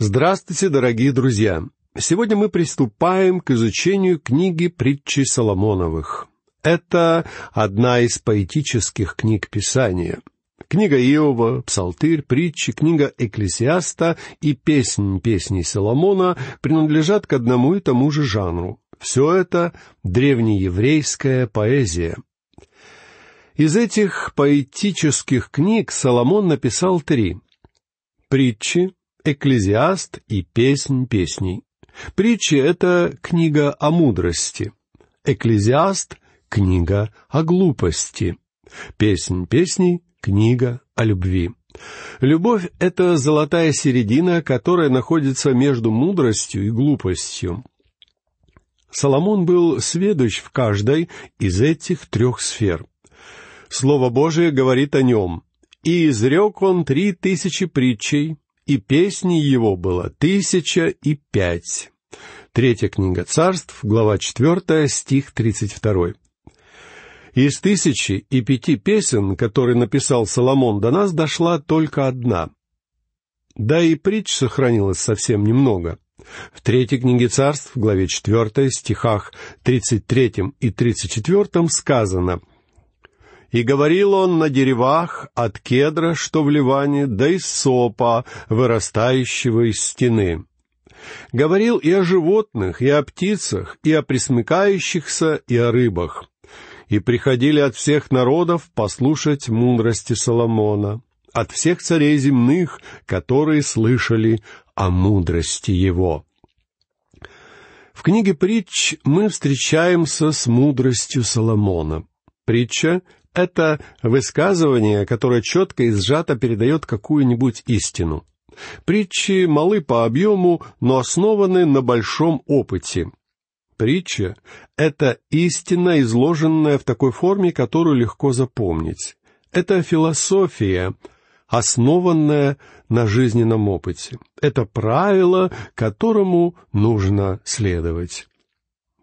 Здравствуйте, дорогие друзья! Сегодня мы приступаем к изучению книги «Притчи Соломоновых». Это одна из поэтических книг Писания. Книга Иова, Псалтырь, Притчи, книга Экклесиаста и Песнь песни Соломона принадлежат к одному и тому же жанру. Все это древнееврейская поэзия. Из этих поэтических книг Соломон написал три. Притчи, Экклезиаст и Песнь песней. Притча — это книга о мудрости. Экклезиаст — книга о глупости. Песнь песней — книга о любви. Любовь — это золотая середина, которая находится между мудростью и глупостью. Соломон был сведущ в каждой из этих трех сфер. Слово Божие говорит о нем. «И изрек он три тысячи притчей, и песней его было тысяча и пять. Третья книга царств, глава четвертая, стих тридцать второй. Из тысячи и пяти песен, которые написал Соломон, до нас дошла только одна. Да и притч сохранилось совсем немного. В третьей книге царств, главе четвертой, стихах тридцать третьем и тридцать четвертом сказано — и говорил он на деревах от кедра, что в Ливане, да и сопа, вырастающего из стены. Говорил и о животных, и о птицах, и о пресмыкающихся, и о рыбах. И приходили от всех народов послушать мудрости Соломона, от всех царей земных, которые слышали о мудрости его. В книге притч мы встречаемся с мудростью Соломона. Притча это высказывание, которое четко и сжато передает какую-нибудь истину. Притчи малы по объему, но основаны на большом опыте. Притча — это истина, изложенная в такой форме, которую легко запомнить. Это философия, основанная на жизненном опыте. Это правило, которому нужно следовать.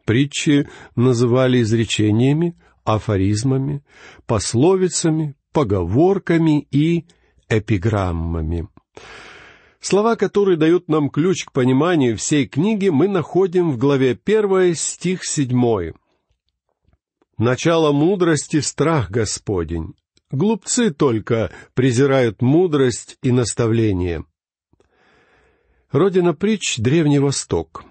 Притчи называли изречениями, афоризмами, пословицами, поговорками и эпиграммами. Слова, которые дают нам ключ к пониманию всей книги, мы находим в главе 1, стих 7. «Начало мудрости — страх Господень. Глупцы только презирают мудрость и наставление». Родина притч — Древний Восток —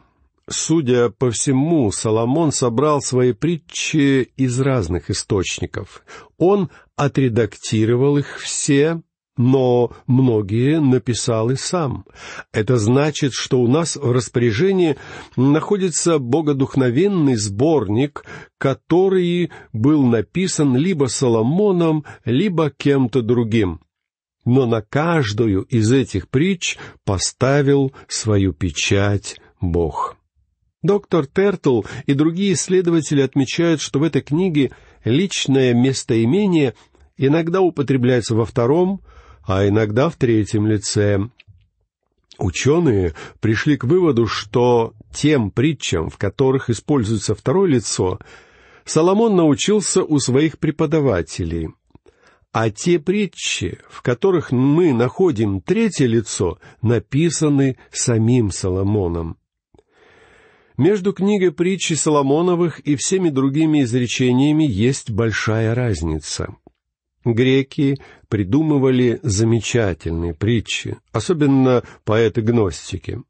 Судя по всему, Соломон собрал свои притчи из разных источников. Он отредактировал их все, но многие написал и сам. Это значит, что у нас в распоряжении находится богодухновенный сборник, который был написан либо Соломоном, либо кем-то другим. Но на каждую из этих притч поставил свою печать Бог. Доктор Тертл и другие исследователи отмечают, что в этой книге личное местоимение иногда употребляется во втором, а иногда в третьем лице. Ученые пришли к выводу, что тем притчам, в которых используется второе лицо, Соломон научился у своих преподавателей. А те притчи, в которых мы находим третье лицо, написаны самим Соломоном. Между книгой притчи Соломоновых и всеми другими изречениями есть большая разница. Греки придумывали замечательные притчи, особенно поэты-гностики.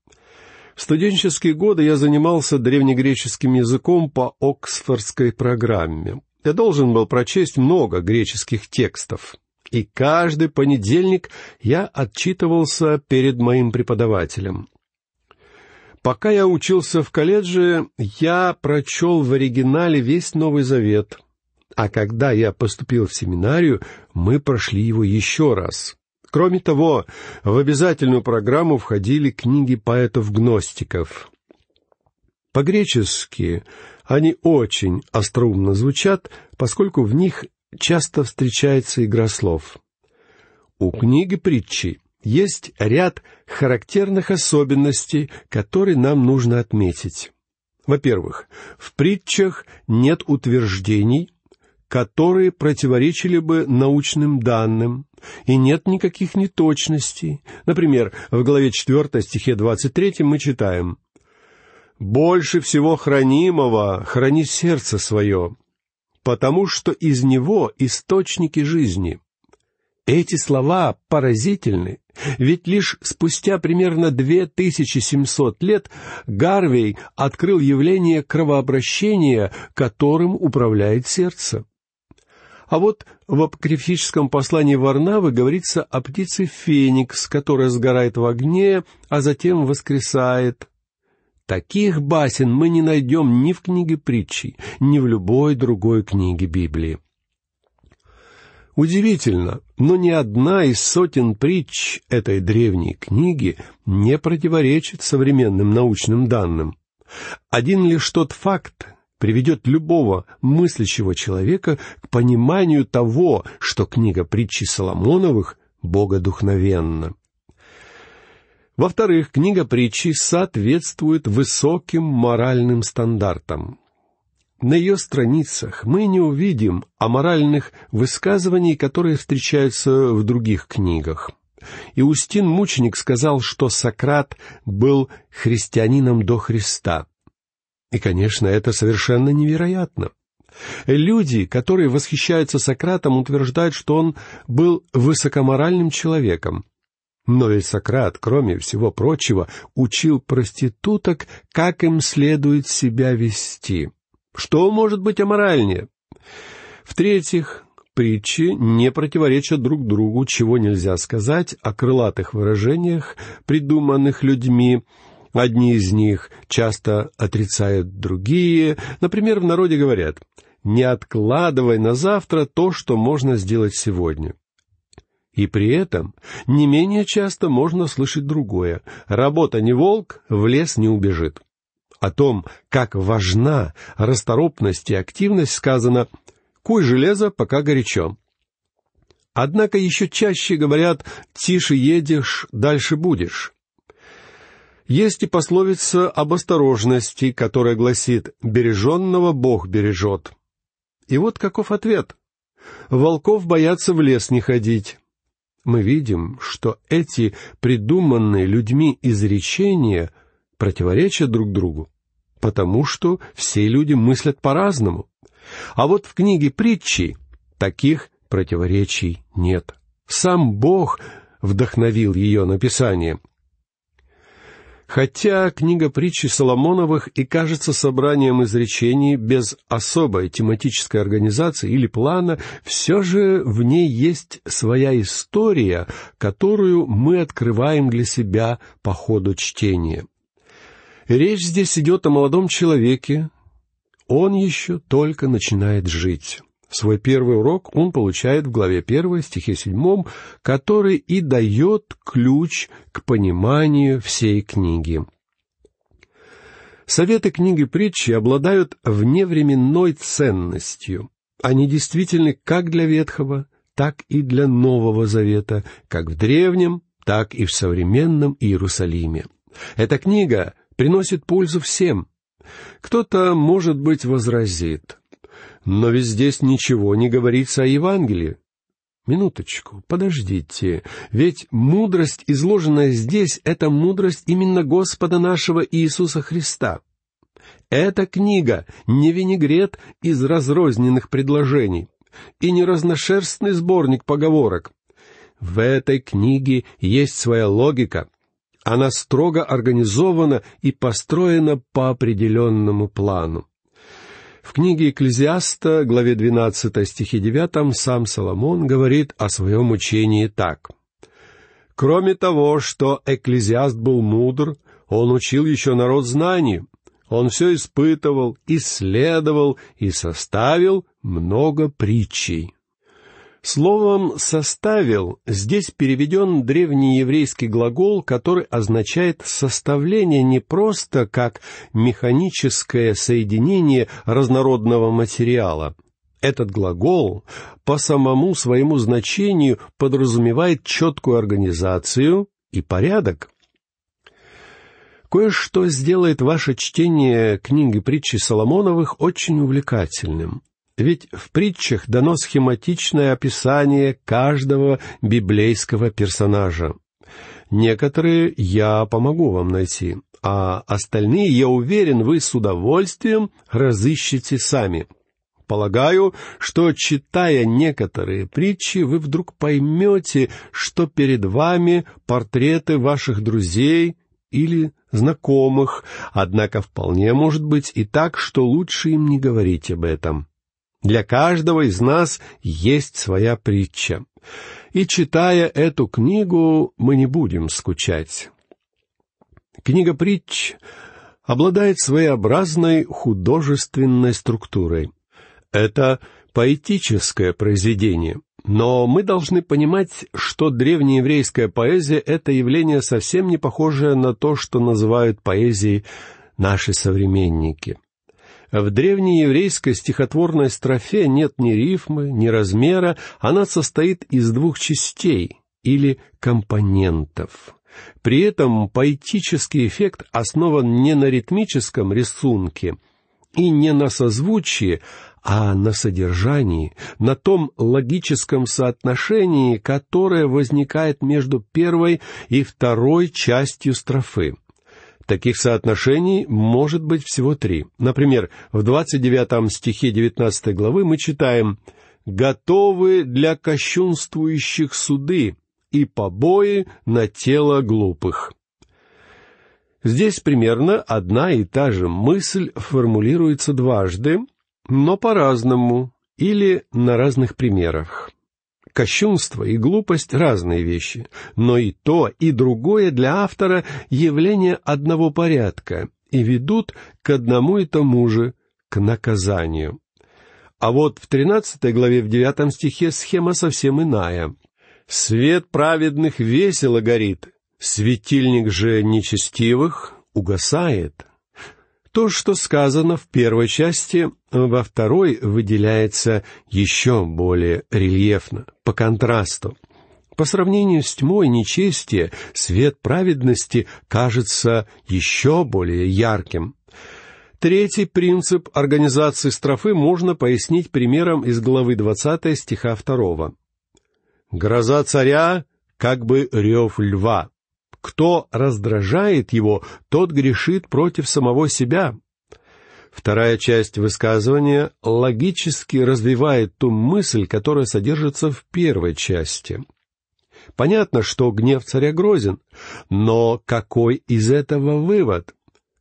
В студенческие годы я занимался древнегреческим языком по Оксфордской программе. Я должен был прочесть много греческих текстов. И каждый понедельник я отчитывался перед моим преподавателем — Пока я учился в колледже, я прочел в оригинале весь Новый Завет. А когда я поступил в семинарию, мы прошли его еще раз. Кроме того, в обязательную программу входили книги поэтов-гностиков. По-гречески они очень остроумно звучат, поскольку в них часто встречается игра слов. У книги притчи есть ряд характерных особенностей, которые нам нужно отметить. Во-первых, в притчах нет утверждений, которые противоречили бы научным данным, и нет никаких неточностей. Например, в главе 4 стихе 23 мы читаем «Больше всего хранимого храни сердце свое, потому что из него источники жизни». Эти слова поразительны, ведь лишь спустя примерно 2700 лет Гарвей открыл явление кровообращения, которым управляет сердце. А вот в апокрифическом послании Варнавы говорится о птице Феникс, которая сгорает в огне, а затем воскресает. Таких басен мы не найдем ни в книге притчи, ни в любой другой книге Библии. Удивительно, но ни одна из сотен притч этой древней книги не противоречит современным научным данным. Один лишь тот факт приведет любого мыслящего человека к пониманию того, что книга притчи Соломоновых богодухновенна. Во-вторых, книга притчи соответствует высоким моральным стандартам. На ее страницах мы не увидим аморальных высказываний, которые встречаются в других книгах. Иустин Мученик сказал, что Сократ был христианином до Христа. И, конечно, это совершенно невероятно. Люди, которые восхищаются Сократом, утверждают, что он был высокоморальным человеком. Но ведь Сократ, кроме всего прочего, учил проституток, как им следует себя вести. Что может быть аморальнее? В-третьих, притчи не противоречат друг другу, чего нельзя сказать о крылатых выражениях, придуманных людьми. Одни из них часто отрицают другие. Например, в народе говорят «не откладывай на завтра то, что можно сделать сегодня». И при этом не менее часто можно слышать другое «работа не волк, в лес не убежит». О том, как важна расторопность и активность, сказано «Куй железо, пока горячо». Однако еще чаще говорят «тише едешь, дальше будешь». Есть и пословица об осторожности, которая гласит «береженного Бог бережет». И вот каков ответ. Волков боятся в лес не ходить. Мы видим, что эти придуманные людьми изречения противоречат друг другу потому что все люди мыслят по-разному. А вот в книге притчи таких противоречий нет. Сам Бог вдохновил ее написание. Хотя книга притчи Соломоновых и кажется собранием изречений без особой тематической организации или плана, все же в ней есть своя история, которую мы открываем для себя по ходу чтения. Речь здесь идет о молодом человеке. Он еще только начинает жить. Свой первый урок он получает в главе 1, стихе 7, который и дает ключ к пониманию всей книги. Советы книги притчи обладают вневременной ценностью. Они действительны как для Ветхого, так и для Нового Завета, как в Древнем, так и в современном Иерусалиме. Эта книга приносит пользу всем. Кто-то, может быть, возразит. Но ведь здесь ничего не говорится о Евангелии. Минуточку, подождите, ведь мудрость, изложенная здесь, это мудрость именно Господа нашего Иисуса Христа. Эта книга не винегрет из разрозненных предложений и не разношерстный сборник поговорок. В этой книге есть своя логика, она строго организована и построена по определенному плану. В книге Экклезиаста, главе 12 стихе 9, сам Соломон говорит о своем учении так. «Кроме того, что Экклезиаст был мудр, он учил еще народ знаний. Он все испытывал, исследовал и составил много притчей». Словом «составил» здесь переведен древний древнееврейский глагол, который означает составление не просто как механическое соединение разнородного материала. Этот глагол по самому своему значению подразумевает четкую организацию и порядок. Кое-что сделает ваше чтение книги притчи Соломоновых очень увлекательным. Ведь в притчах дано схематичное описание каждого библейского персонажа. Некоторые я помогу вам найти, а остальные, я уверен, вы с удовольствием разыщете сами. Полагаю, что, читая некоторые притчи, вы вдруг поймете, что перед вами портреты ваших друзей или знакомых, однако вполне может быть и так, что лучше им не говорить об этом. Для каждого из нас есть своя притча. И читая эту книгу, мы не будем скучать. Книга притч обладает своеобразной художественной структурой. Это поэтическое произведение, но мы должны понимать, что древнееврейская поэзия — это явление совсем не похожее на то, что называют поэзией наши современники — в древнееврейской стихотворной строфе нет ни рифмы, ни размера, она состоит из двух частей или компонентов. При этом поэтический эффект основан не на ритмическом рисунке и не на созвучии, а на содержании, на том логическом соотношении, которое возникает между первой и второй частью строфы. Таких соотношений может быть всего три. Например, в 29 стихе 19 главы мы читаем «Готовы для кощунствующих суды и побои на тело глупых». Здесь примерно одна и та же мысль формулируется дважды, но по-разному или на разных примерах. Кощунство и глупость — разные вещи, но и то, и другое для автора — явление одного порядка и ведут к одному и тому же, к наказанию. А вот в тринадцатой главе в девятом стихе схема совсем иная. «Свет праведных весело горит, светильник же нечестивых угасает». То, что сказано в первой части, во второй выделяется еще более рельефно, по контрасту. По сравнению с тьмой нечестия, свет праведности кажется еще более ярким. Третий принцип организации строфы можно пояснить примером из главы 20 стиха 2. «Гроза царя, как бы рев льва». Кто раздражает его, тот грешит против самого себя. Вторая часть высказывания логически развивает ту мысль, которая содержится в первой части. Понятно, что гнев царя грозен, но какой из этого вывод?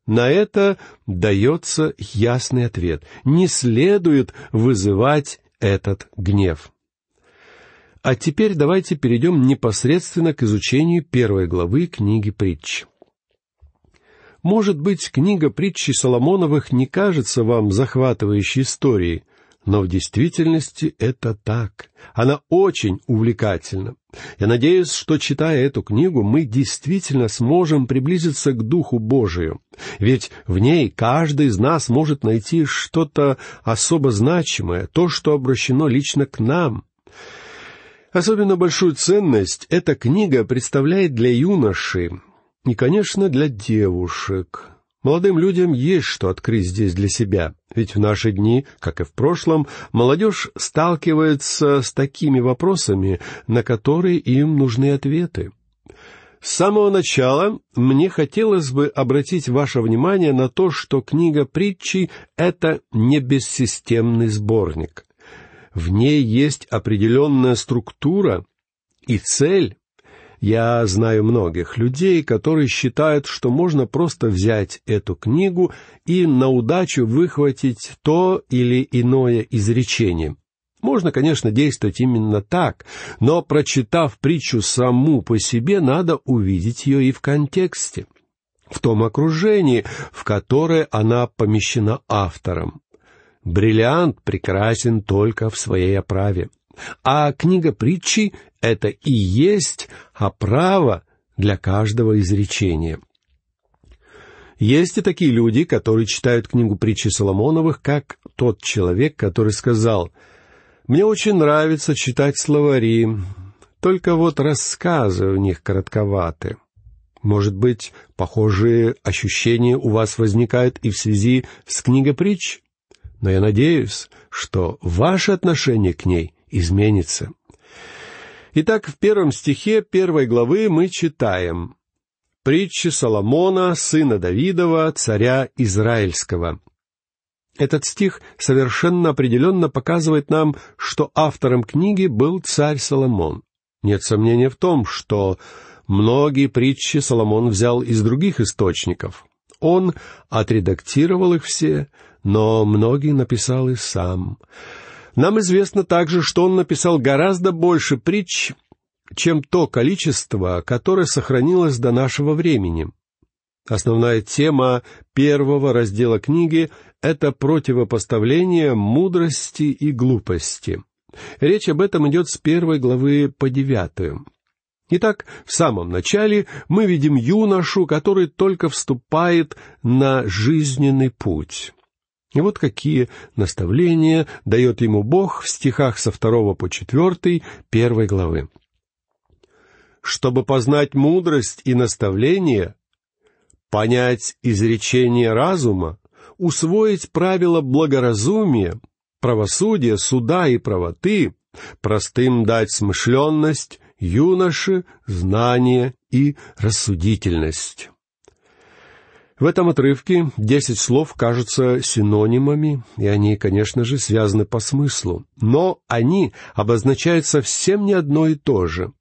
На это дается ясный ответ. Не следует вызывать этот гнев. А теперь давайте перейдем непосредственно к изучению первой главы книги притч. Может быть, книга притчи Соломоновых не кажется вам захватывающей историей, но в действительности это так. Она очень увлекательна. Я надеюсь, что, читая эту книгу, мы действительно сможем приблизиться к Духу Божию. Ведь в ней каждый из нас может найти что-то особо значимое, то, что обращено лично к нам — Особенно большую ценность эта книга представляет для юноши и, конечно, для девушек. Молодым людям есть что открыть здесь для себя, ведь в наши дни, как и в прошлом, молодежь сталкивается с такими вопросами, на которые им нужны ответы. С самого начала мне хотелось бы обратить ваше внимание на то, что книга притчи — это не бессистемный сборник — в ней есть определенная структура и цель. Я знаю многих людей, которые считают, что можно просто взять эту книгу и на удачу выхватить то или иное изречение. Можно, конечно, действовать именно так, но, прочитав притчу саму по себе, надо увидеть ее и в контексте, в том окружении, в которое она помещена автором. Бриллиант прекрасен только в своей оправе. А книга притчи — это и есть оправа для каждого изречения. Есть и такие люди, которые читают книгу притчи Соломоновых, как тот человек, который сказал, «Мне очень нравится читать словари, только вот рассказы у них коротковаты». Может быть, похожие ощущения у вас возникают и в связи с книгой притч? но я надеюсь, что ваше отношение к ней изменится. Итак, в первом стихе первой главы мы читаем «Притчи Соломона, сына Давидова, царя Израильского». Этот стих совершенно определенно показывает нам, что автором книги был царь Соломон. Нет сомнения в том, что многие притчи Соломон взял из других источников. Он отредактировал их все, но многие написал и сам. Нам известно также, что он написал гораздо больше притч, чем то количество, которое сохранилось до нашего времени. Основная тема первого раздела книги — это противопоставление мудрости и глупости. Речь об этом идет с первой главы по девятую. Итак, в самом начале мы видим юношу, который только вступает на жизненный путь. И вот какие наставления дает ему Бог в стихах со второго по четвертый первой главы. «Чтобы познать мудрость и наставление, понять изречение разума, усвоить правила благоразумия, правосудия, суда и правоты, простым дать смышленность, юноше, знание и рассудительность». В этом отрывке десять слов кажутся синонимами, и они, конечно же, связаны по смыслу, но они обозначают совсем не одно и то же.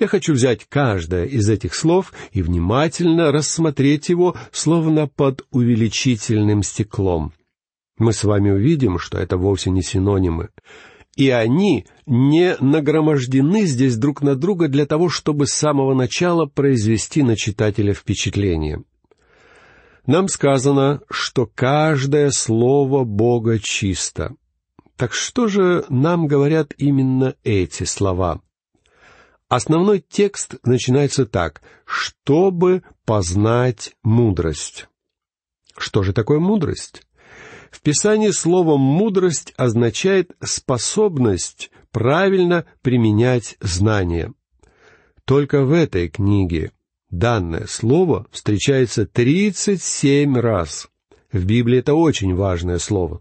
Я хочу взять каждое из этих слов и внимательно рассмотреть его, словно под увеличительным стеклом. Мы с вами увидим, что это вовсе не синонимы и они не нагромождены здесь друг на друга для того, чтобы с самого начала произвести на читателя впечатление нам сказано, что каждое слово Бога чисто. Так что же нам говорят именно эти слова? Основной текст начинается так «чтобы познать мудрость». Что же такое мудрость? В Писании слово «мудрость» означает способность правильно применять знания. Только в этой книге Данное слово встречается 37 раз. В Библии это очень важное слово.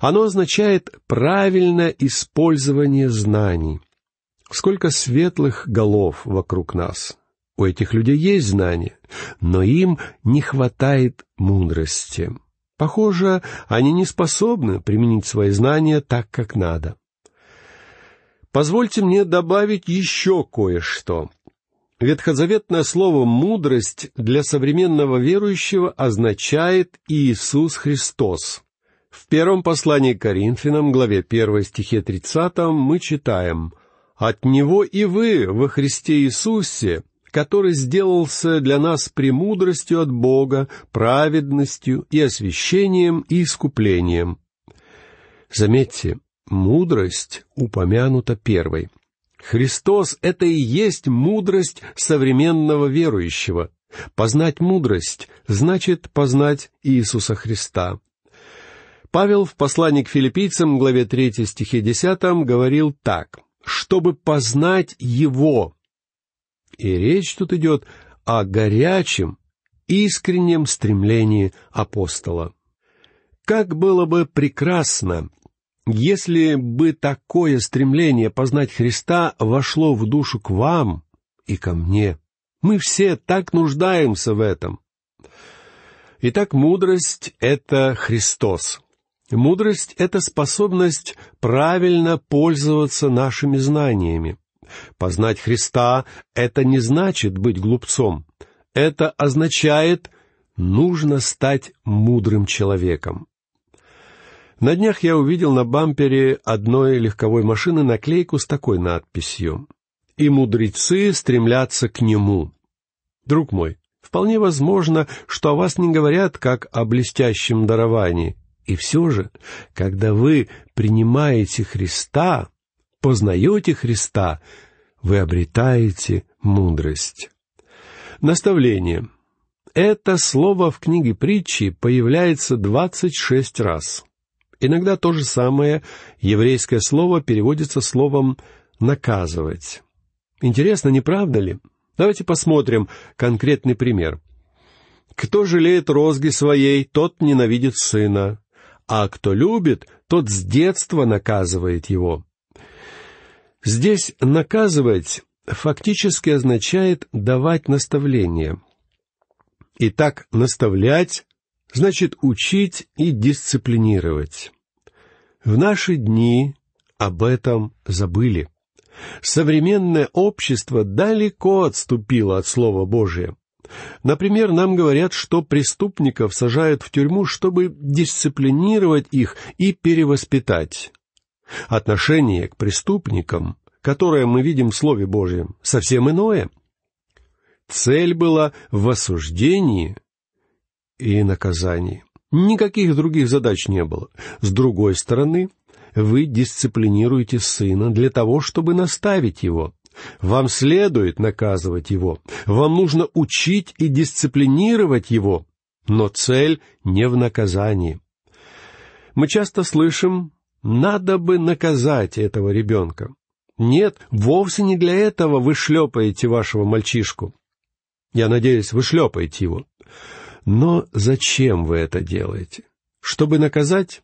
Оно означает правильное использование знаний. Сколько светлых голов вокруг нас. У этих людей есть знания, но им не хватает мудрости. Похоже, они не способны применить свои знания так, как надо. Позвольте мне добавить еще кое-что. Ветхозаветное слово «мудрость» для современного верующего означает «Иисус Христос». В первом послании к Коринфянам, главе 1, стихе 30, мы читаем «От Него и вы во Христе Иисусе, который сделался для нас премудростью от Бога, праведностью и освящением и искуплением». Заметьте, мудрость упомянута первой – Христос — это и есть мудрость современного верующего. Познать мудрость значит познать Иисуса Христа. Павел в послании к филиппийцам, главе 3 стихе 10, говорил так, «чтобы познать Его». И речь тут идет о горячем, искреннем стремлении апостола. Как было бы прекрасно, если бы такое стремление познать Христа вошло в душу к вам и ко мне, мы все так нуждаемся в этом. Итак, мудрость — это Христос. Мудрость — это способность правильно пользоваться нашими знаниями. Познать Христа — это не значит быть глупцом. Это означает, нужно стать мудрым человеком. На днях я увидел на бампере одной легковой машины наклейку с такой надписью «И мудрецы стремлятся к нему». Друг мой, вполне возможно, что о вас не говорят как о блестящем даровании, и все же, когда вы принимаете Христа, познаете Христа, вы обретаете мудрость. Наставление. Это слово в книге притчи появляется двадцать шесть раз. Иногда то же самое еврейское слово переводится словом «наказывать». Интересно, не правда ли? Давайте посмотрим конкретный пример. «Кто жалеет розги своей, тот ненавидит сына, а кто любит, тот с детства наказывает его». Здесь «наказывать» фактически означает «давать наставление». Итак, наставлять значит учить и дисциплинировать. В наши дни об этом забыли. Современное общество далеко отступило от Слова Божия. Например, нам говорят, что преступников сажают в тюрьму, чтобы дисциплинировать их и перевоспитать. Отношение к преступникам, которое мы видим в Слове Божьем, совсем иное. Цель была в осуждении и наказании. Никаких других задач не было. С другой стороны, вы дисциплинируете сына для того, чтобы наставить его. Вам следует наказывать его. Вам нужно учить и дисциплинировать его. Но цель не в наказании. Мы часто слышим «надо бы наказать этого ребенка». Нет, вовсе не для этого вы шлепаете вашего мальчишку. Я надеюсь, вы шлепаете его. Но зачем вы это делаете? Чтобы наказать?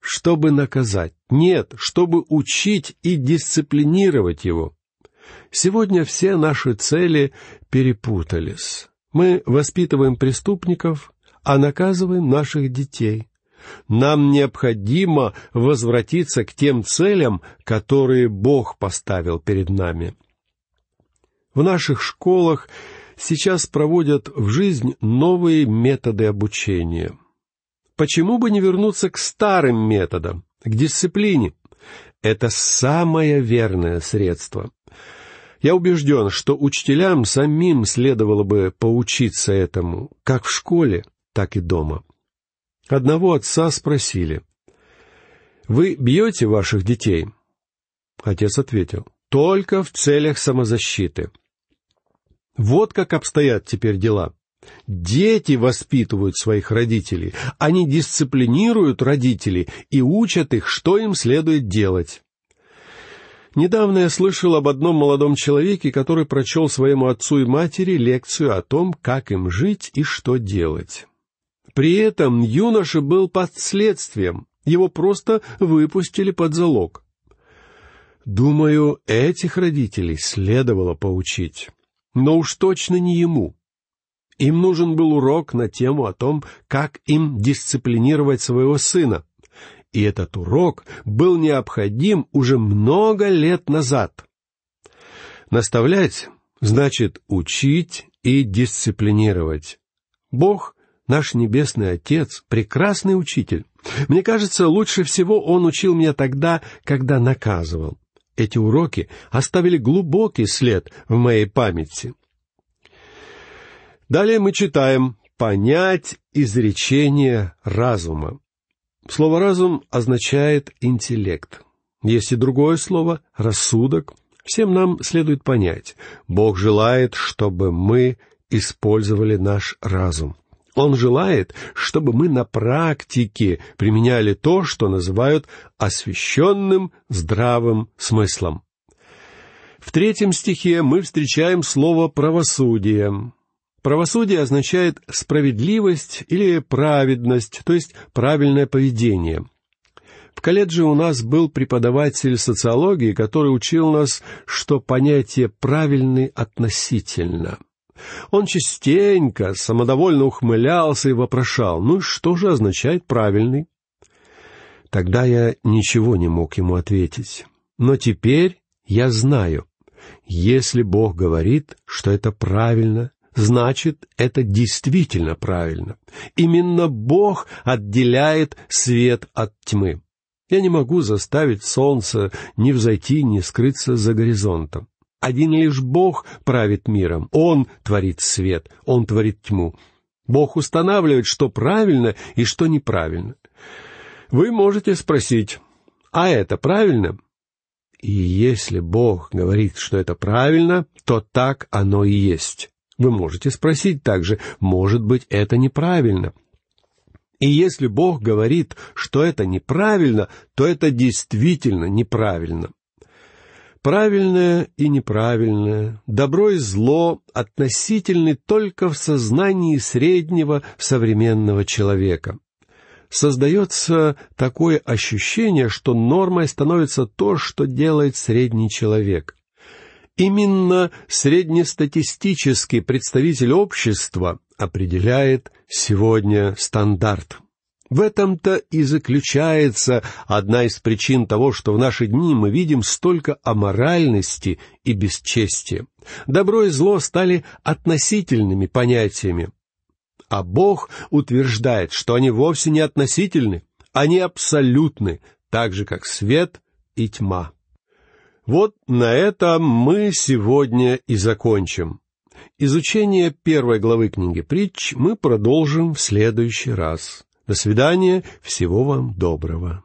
Чтобы наказать. Нет, чтобы учить и дисциплинировать его. Сегодня все наши цели перепутались. Мы воспитываем преступников, а наказываем наших детей. Нам необходимо возвратиться к тем целям, которые Бог поставил перед нами. В наших школах сейчас проводят в жизнь новые методы обучения. Почему бы не вернуться к старым методам, к дисциплине? Это самое верное средство. Я убежден, что учителям самим следовало бы поучиться этому, как в школе, так и дома. Одного отца спросили, «Вы бьете ваших детей?» Отец ответил, «Только в целях самозащиты». Вот как обстоят теперь дела. Дети воспитывают своих родителей, они дисциплинируют родителей и учат их, что им следует делать. Недавно я слышал об одном молодом человеке, который прочел своему отцу и матери лекцию о том, как им жить и что делать. При этом юноша был под следствием, его просто выпустили под залог. Думаю, этих родителей следовало поучить но уж точно не ему. Им нужен был урок на тему о том, как им дисциплинировать своего сына. И этот урок был необходим уже много лет назад. Наставлять значит учить и дисциплинировать. Бог, наш Небесный Отец, прекрасный учитель. Мне кажется, лучше всего Он учил меня тогда, когда наказывал. Эти уроки оставили глубокий след в моей памяти. Далее мы читаем «понять изречение разума». Слово «разум» означает «интеллект». Есть и другое слово «рассудок». Всем нам следует понять, Бог желает, чтобы мы использовали наш разум. Он желает, чтобы мы на практике применяли то, что называют освященным здравым смыслом. В третьем стихе мы встречаем слово «правосудие». Правосудие означает справедливость или праведность, то есть правильное поведение. В колледже у нас был преподаватель социологии, который учил нас, что понятие «правильный» относительно – он частенько, самодовольно ухмылялся и вопрошал, ну и что же означает правильный? Тогда я ничего не мог ему ответить. Но теперь я знаю, если Бог говорит, что это правильно, значит, это действительно правильно. Именно Бог отделяет свет от тьмы. Я не могу заставить солнце ни взойти, ни скрыться за горизонтом. Один лишь Бог правит миром. Он творит свет, Он творит тьму. Бог устанавливает, что правильно и что неправильно. Вы можете спросить, а это правильно? И если Бог говорит, что это правильно, то так оно и есть. Вы можете спросить также, может быть, это неправильно. И если Бог говорит, что это неправильно, то это действительно неправильно. Правильное и неправильное, добро и зло относительны только в сознании среднего современного человека. Создается такое ощущение, что нормой становится то, что делает средний человек. Именно среднестатистический представитель общества определяет сегодня стандарт. В этом-то и заключается одна из причин того, что в наши дни мы видим столько аморальности и бесчестия. Добро и зло стали относительными понятиями. А Бог утверждает, что они вовсе не относительны, они абсолютны, так же, как свет и тьма. Вот на этом мы сегодня и закончим. Изучение первой главы книги притч мы продолжим в следующий раз. До свидания, всего вам доброго.